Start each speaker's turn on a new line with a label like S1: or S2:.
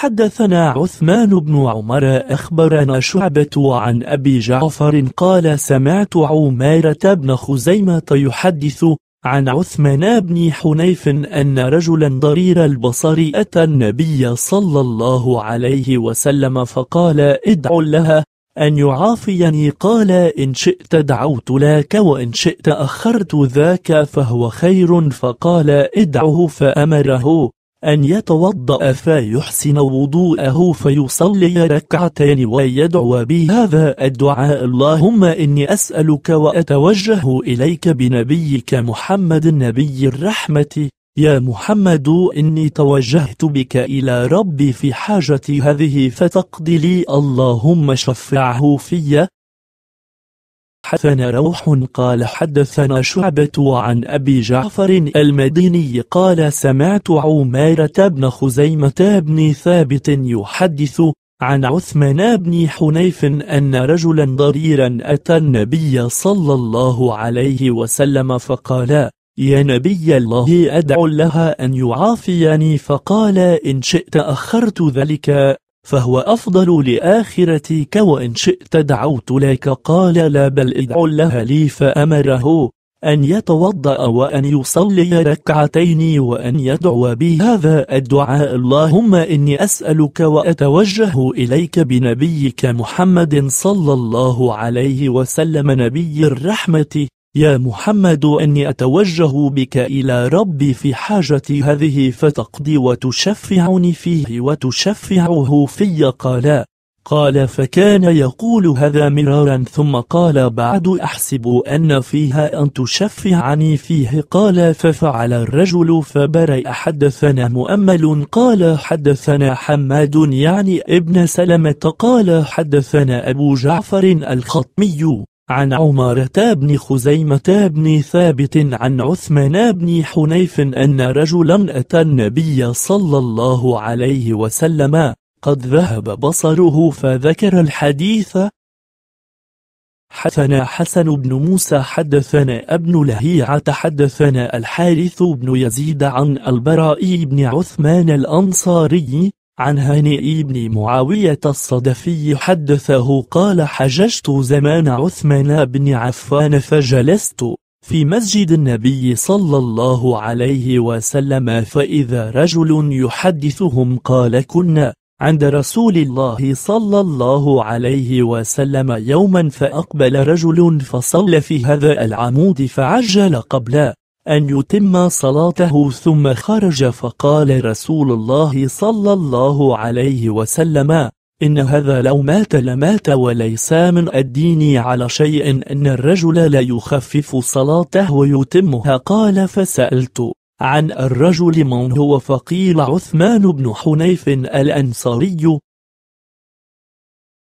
S1: حدثنا عثمان بن عمر أخبرنا شعبة عن أبي جعفر قال سمعت عمارة بن خزيمة يحدث عن عثمان بن حنيف أن رجلا ضرير البصر أتى النبي صلى الله عليه وسلم فقال ادع لها أن يعافيني قال إن شئت دعوت لك وإن شئت أخرت ذاك فهو خير فقال ادعه فأمره أن يتوضأ فيحسن وضوءه فيصلي ركعتين ويدعو بهذا الدعاء اللهم إني أسألك وأتوجه إليك بنبيك محمد نبي الرحمة يا محمد إني توجهت بك إلى ربي في حاجتي هذه فتقضي لي اللهم شفعه في حدثنا روح قال حدثنا شعبة عن أبي جعفر المديني قال سمعت عمارة بن خزيمة بن ثابت يحدث عن عثمان بن حنيف أن رجلا ضريرا أتى النبي صلى الله عليه وسلم فقال يا نبي الله أدعو لها أن يعافيني فقال إن شئت أخرت ذلك فهو أفضل لآخرتك وإن شئت دعوت لك قال لا بل ادع لها لي فأمره أن يتوضأ وأن يصلي ركعتين وأن يدعو بهذا الدعاء اللهم إني أسألك وأتوجه إليك بنبيك محمد صلى الله عليه وسلم نبي الرحمة يا محمد إني أتوجه بك إلى ربي في حاجتي هذه فتقضي وتشفعني فيه وتشفعه في قال قال فكان يقول هذا مرارا ثم قال بعد أحسب أن فيها أن تشفعني فيه قال ففعل الرجل فبرئ حدثنا مؤمل قال حدثنا حماد يعني ابن سلمة قال حدثنا أبو جعفر الخطمي عن عمارة بن خزيمة بن ثابت عن عثمان بن حنيف أن رجلا أتى النبي صلى الله عليه وسلم قد ذهب بصره فذكر الحديث حدثنا حسن بن موسى حدثنا ابن لهيعة حدثنا الحارث بن يزيد عن البراء بن عثمان الأنصاري عن هنيئ بن معاوية الصدفي حدثه قال حججت زمان عثمان بن عفان فجلست في مسجد النبي صلى الله عليه وسلم فإذا رجل يحدثهم قال كنا عند رسول الله صلى الله عليه وسلم يوما فأقبل رجل فصلى في هذا العمود فعجل قبله أن يتم صلاته ثم خرج فقال رسول الله صلى الله عليه وسلم إن هذا لو مات لمات وليس من الدين على شيء أن الرجل لا يخفف صلاته ويتمها قال فسألت عن الرجل من هو فقيل عثمان بن حنيف الأنصاري